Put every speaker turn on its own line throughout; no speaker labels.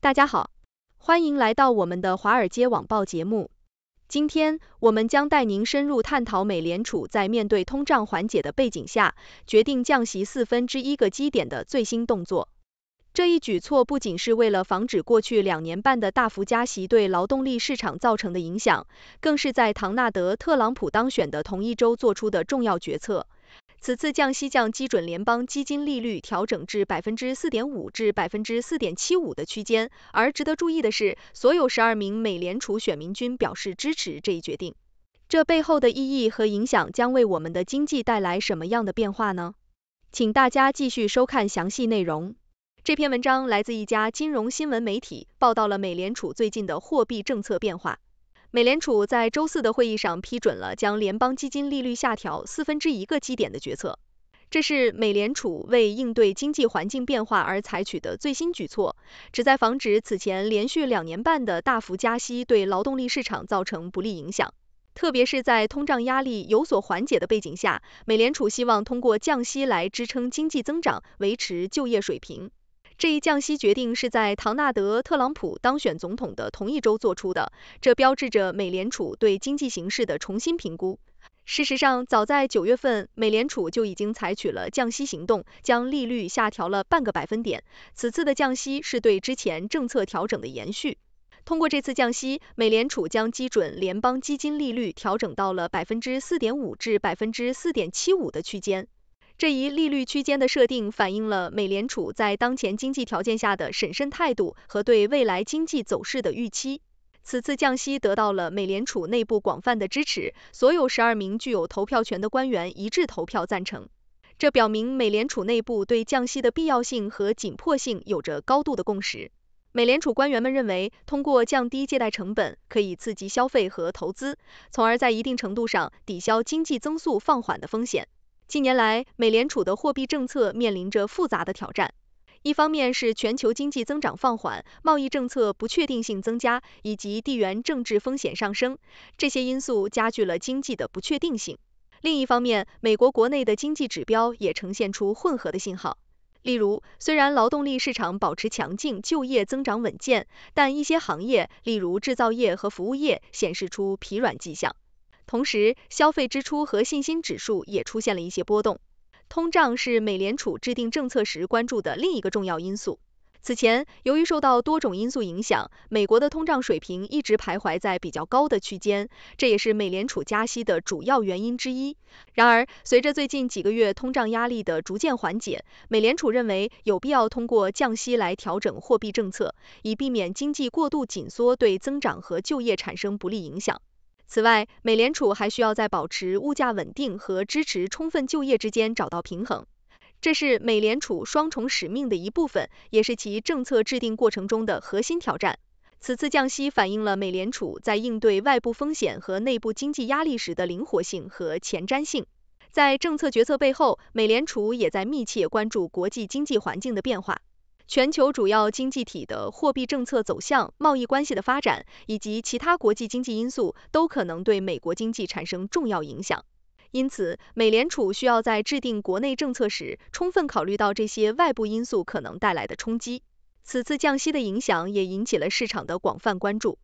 大家好，欢迎来到我们的华尔街网报节目。今天，我们将带您深入探讨美联储在面对通胀缓解的背景下，决定降息四分之一个基点的最新动作。这一举措不仅是为了防止过去两年半的大幅加息对劳动力市场造成的影响，更是在唐纳德·特朗普当选的同一周做出的重要决策。此次降息将基准联邦基金利率调整至百分之四点五至百分之四点七五的区间。而值得注意的是，所有十二名美联储选民均表示支持这一决定。这背后的意义和影响将为我们的经济带来什么样的变化呢？请大家继续收看详细内容。这篇文章来自一家金融新闻媒体，报道了美联储最近的货币政策变化。美联储在周四的会议上批准了将联邦基金利率下调四分之一个基点的决策。这是美联储为应对经济环境变化而采取的最新举措，旨在防止此前连续两年半的大幅加息对劳动力市场造成不利影响。特别是在通胀压力有所缓解的背景下，美联储希望通过降息来支撑经济增长，维持就业水平。这一降息决定是在唐纳德·特朗普当选总统的同一周做出的，这标志着美联储对经济形势的重新评估。事实上，早在九月份，美联储就已经采取了降息行动，将利率下调了半个百分点。此次的降息是对之前政策调整的延续。通过这次降息，美联储将基准联邦基金利率调整到了百分之四点五至百分之四点七五的区间。这一利率区间的设定反映了美联储在当前经济条件下的审慎态度和对未来经济走势的预期。此次降息得到了美联储内部广泛的支持，所有十二名具有投票权的官员一致投票赞成，这表明美联储内部对降息的必要性和紧迫性有着高度的共识。美联储官员们认为，通过降低借贷成本，可以刺激消费和投资，从而在一定程度上抵消经济增速放缓的风险。近年来，美联储的货币政策面临着复杂的挑战。一方面是全球经济增长放缓、贸易政策不确定性增加以及地缘政治风险上升，这些因素加剧了经济的不确定性。另一方面，美国国内的经济指标也呈现出混合的信号。例如，虽然劳动力市场保持强劲，就业增长稳健，但一些行业，例如制造业和服务业，显示出疲软迹象。同时，消费支出和信心指数也出现了一些波动。通胀是美联储制定政策时关注的另一个重要因素。此前，由于受到多种因素影响，美国的通胀水平一直徘徊在比较高的区间，这也是美联储加息的主要原因之一。然而，随着最近几个月通胀压力的逐渐缓解，美联储认为有必要通过降息来调整货币政策，以避免经济过度紧缩对增长和就业产生不利影响。此外，美联储还需要在保持物价稳定和支持充分就业之间找到平衡，这是美联储双重使命的一部分，也是其政策制定过程中的核心挑战。此次降息反映了美联储在应对外部风险和内部经济压力时的灵活性和前瞻性。在政策决策背后，美联储也在密切关注国际经济环境的变化。全球主要经济体的货币政策走向、贸易关系的发展以及其他国际经济因素，都可能对美国经济产生重要影响。因此，美联储需要在制定国内政策时，充分考虑到这些外部因素可能带来的冲击。此次降息的影响也引起了市场的广泛关注。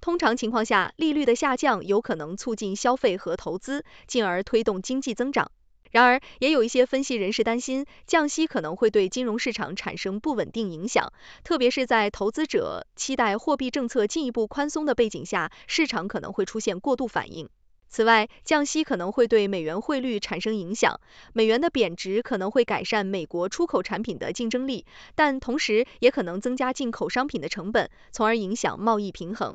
通常情况下，利率的下降有可能促进消费和投资，进而推动经济增长。然而，也有一些分析人士担心，降息可能会对金融市场产生不稳定影响，特别是在投资者期待货币政策进一步宽松的背景下，市场可能会出现过度反应。此外，降息可能会对美元汇率产生影响，美元的贬值可能会改善美国出口产品的竞争力，但同时也可能增加进口商品的成本，从而影响贸易平衡。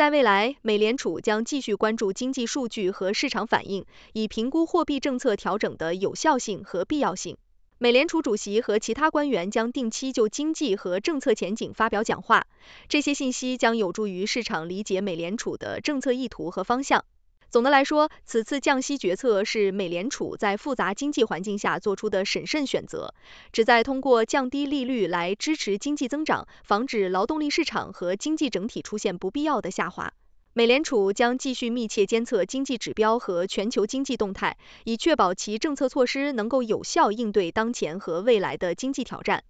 在未来，美联储将继续关注经济数据和市场反应，以评估货币政策调整的有效性和必要性。美联储主席和其他官员将定期就经济和政策前景发表讲话，这些信息将有助于市场理解美联储的政策意图和方向。总的来说，此次降息决策是美联储在复杂经济环境下做出的审慎选择，旨在通过降低利率来支持经济增长，防止劳动力市场和经济整体出现不必要的下滑。美联储将继续密切监测经济指标和全球经济动态，以确保其政策措施能够有效应对当前和未来的经济挑战。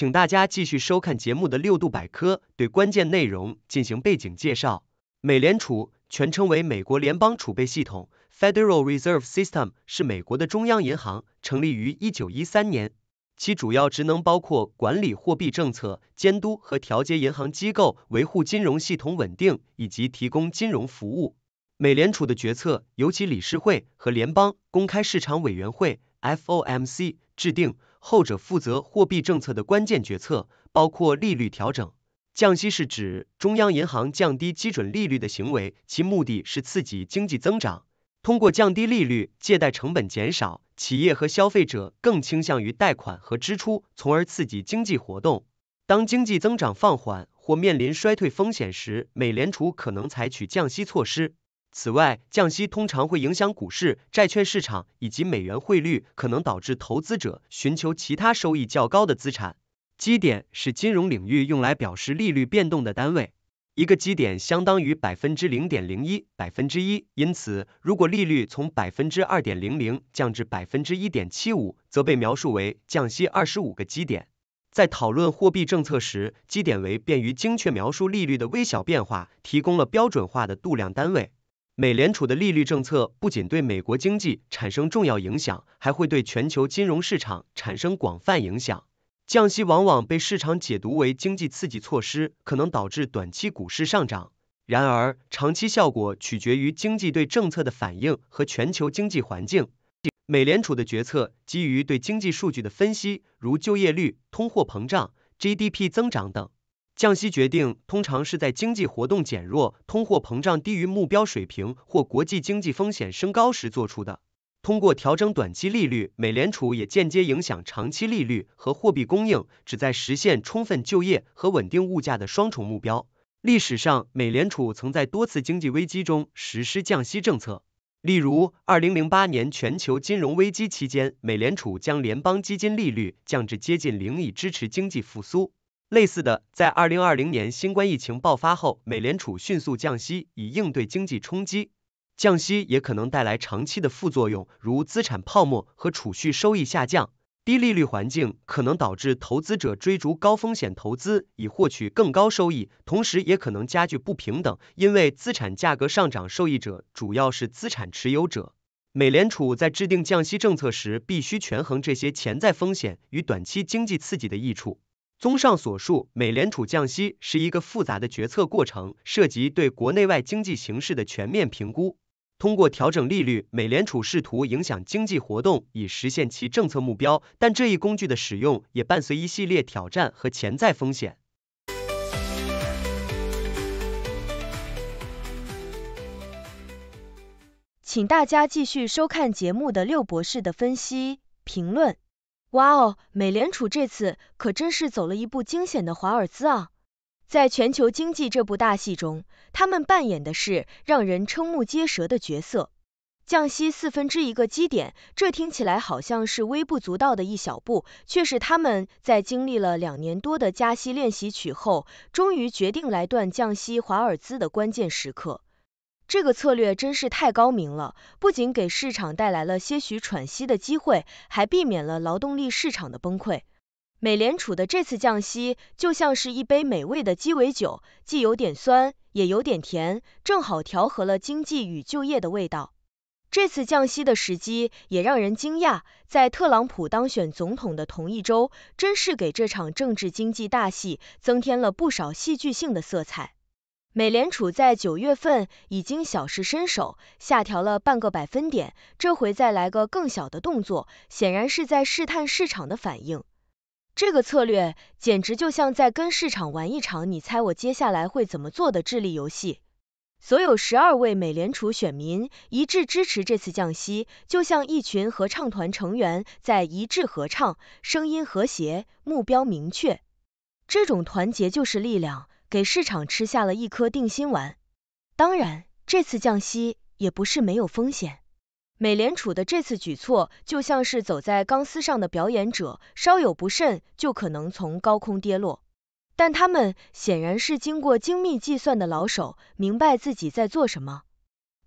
请大家继续收看节目的六度百科，对关键内容进行背景介绍。美联储全称为美国联邦储备系统 （Federal Reserve System），是美国的中央银行，成立于一九一三年。其主要职能包括管理货币政策、监督和调节银行机构、维护金融系统稳定以及提供金融服务。美联储的决策由其理事会和联邦公开市场委员会 （FOMC） 制定。后者负责货币政策的关键决策，包括利率调整。降息是指中央银行降低基准利率的行为，其目的是刺激经济增长。通过降低利率，借贷成本减少，企业和消费者更倾向于贷款和支出，从而刺激经济活动。当经济增长放缓或面临衰退风险时，美联储可能采取降息措施。此外，降息通常会影响股市、债券市场以及美元汇率，可能导致投资者寻求其他收益较高的资产。基点是金融领域用来表示利率变动的单位，一个基点相当于百分之零点零一，百分之一。因此，如果利率从百分之二点零零降至百分之一点七五，则被描述为降息二十五个基点。在讨论货币政策时，基点为便于精确描述利率的微小变化，提供了标准化的度量单位。美联储的利率政策不仅对美国经济产生重要影响，还会对全球金融市场产生广泛影响。降息往往被市场解读为经济刺激措施，可能导致短期股市上涨。然而，长期效果取决于经济对政策的反应和全球经济环境。美联储的决策基于对经济数据的分析，如就业率、通货膨胀、GDP 增长等。降息决定通常是在经济活动减弱、通货膨胀低于目标水平或国际经济风险升高时做出的。通过调整短期利率，美联储也间接影响长期利率和货币供应，旨在实现充分就业和稳定物价的双重目标。历史上，美联储曾在多次经济危机中实施降息政策，例如2008年全球金融危机期间，美联储将联邦基金利率降至接近零以支持经济复苏。类似的，在二零二零年新冠疫情爆发后，美联储迅速降息以应对经济冲击。降息也可能带来长期的副作用，如资产泡沫和储蓄收益下降。低利率环境可能导致投资者追逐高风险投资以获取更高收益，同时也可能加剧不平等，因为资产价格上涨受益者主要是资产持有者。美联储在制定降息政策时，必须权衡这些潜在风险与短期经济刺激的益处。综上所述，美联储降息是一个复杂的决策过程，涉及对国内外经济形势的全面评估。通过调整利率，美联储试图影响经济活动，以实现其政策目标。但这一工具的使用也伴随一系列挑战和潜在风险。
请大家继续收看节目的六博士的分析评论。哇哦，美联储这次可真是走了一步惊险的华尔兹啊！在全球经济这部大戏中，他们扮演的是让人瞠目结舌的角色。降息四分之一个基点，这听起来好像是微不足道的一小步，却是他们在经历了两年多的加息练习曲后，终于决定来段降息华尔兹的关键时刻。这个策略真是太高明了，不仅给市场带来了些许喘息的机会，还避免了劳动力市场的崩溃。美联储的这次降息就像是一杯美味的鸡尾酒，既有点酸，也有点甜，正好调和了经济与就业的味道。这次降息的时机也让人惊讶，在特朗普当选总统的同一周，真是给这场政治经济大戏增添了不少戏剧性的色彩。美联储在九月份已经小试身手，下调了半个百分点，这回再来个更小的动作，显然是在试探市场的反应。这个策略简直就像在跟市场玩一场“你猜我接下来会怎么做的”智力游戏。所有十二位美联储选民一致支持这次降息，就像一群合唱团成员在一致合唱，声音和谐，目标明确。这种团结就是力量。给市场吃下了一颗定心丸。当然，这次降息也不是没有风险。美联储的这次举措就像是走在钢丝上的表演者，稍有不慎就可能从高空跌落。但他们显然是经过精密计算的老手，明白自己在做什么。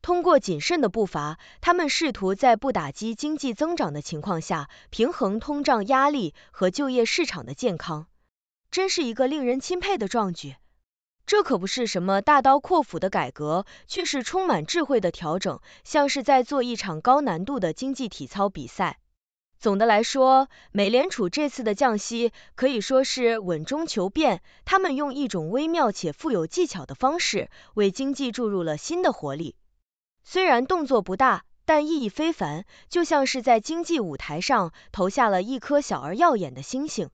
通过谨慎的步伐，他们试图在不打击经济增长的情况下，平衡通胀压力和就业市场的健康。真是一个令人钦佩的壮举。这可不是什么大刀阔斧的改革，却是充满智慧的调整，像是在做一场高难度的经济体操比赛。总的来说，美联储这次的降息可以说是稳中求变，他们用一种微妙且富有技巧的方式，为经济注入了新的活力。虽然动作不大，但意义非凡，就像是在经济舞台上投下了一颗小而耀眼的星星。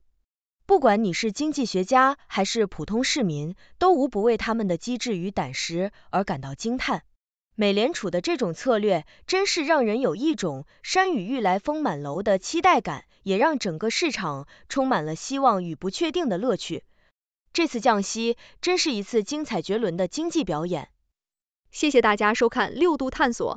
不管你是经济学家还是普通市民，都无不为他们的机智与胆识而感到惊叹。美联储的这种策略真是让人有一种“山雨欲来风满楼”的期待感，也让整个市场充满了希望与不确定的乐趣。这次降息真是一次精彩绝伦的经济表演。谢谢大家收看
《六度探索》。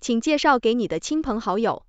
请介绍给你的亲朋好友。